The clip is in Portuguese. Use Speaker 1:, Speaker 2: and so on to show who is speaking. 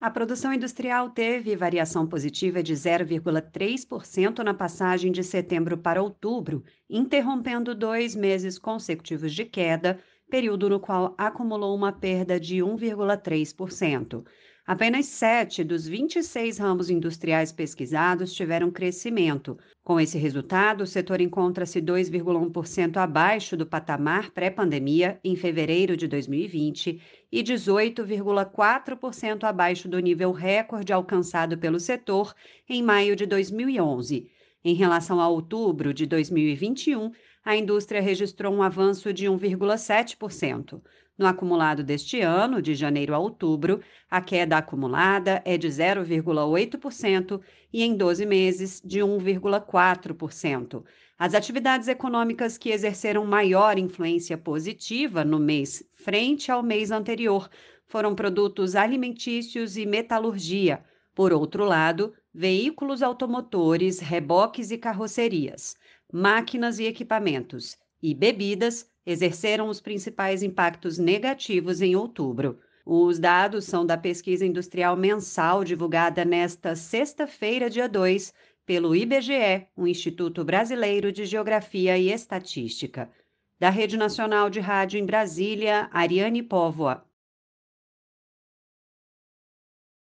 Speaker 1: A produção industrial teve variação positiva de 0,3% na passagem de setembro para outubro, interrompendo dois meses consecutivos de queda, período no qual acumulou uma perda de 1,3%. Apenas sete dos 26 ramos industriais pesquisados tiveram crescimento. Com esse resultado, o setor encontra-se 2,1% abaixo do patamar pré-pandemia em fevereiro de 2020 e 18,4% abaixo do nível recorde alcançado pelo setor em maio de 2011 em relação a outubro de 2021, a indústria registrou um avanço de 1,7%. No acumulado deste ano, de janeiro a outubro, a queda acumulada é de 0,8% e em 12 meses de 1,4%. As atividades econômicas que exerceram maior influência positiva no mês frente ao mês anterior foram produtos alimentícios e metalurgia por outro lado, veículos automotores, reboques e carrocerias, máquinas e equipamentos e bebidas exerceram os principais impactos negativos em outubro. Os dados são da pesquisa industrial mensal divulgada nesta sexta-feira, dia 2, pelo IBGE, o Instituto Brasileiro de Geografia e Estatística. Da Rede Nacional de Rádio em Brasília, Ariane Póvoa.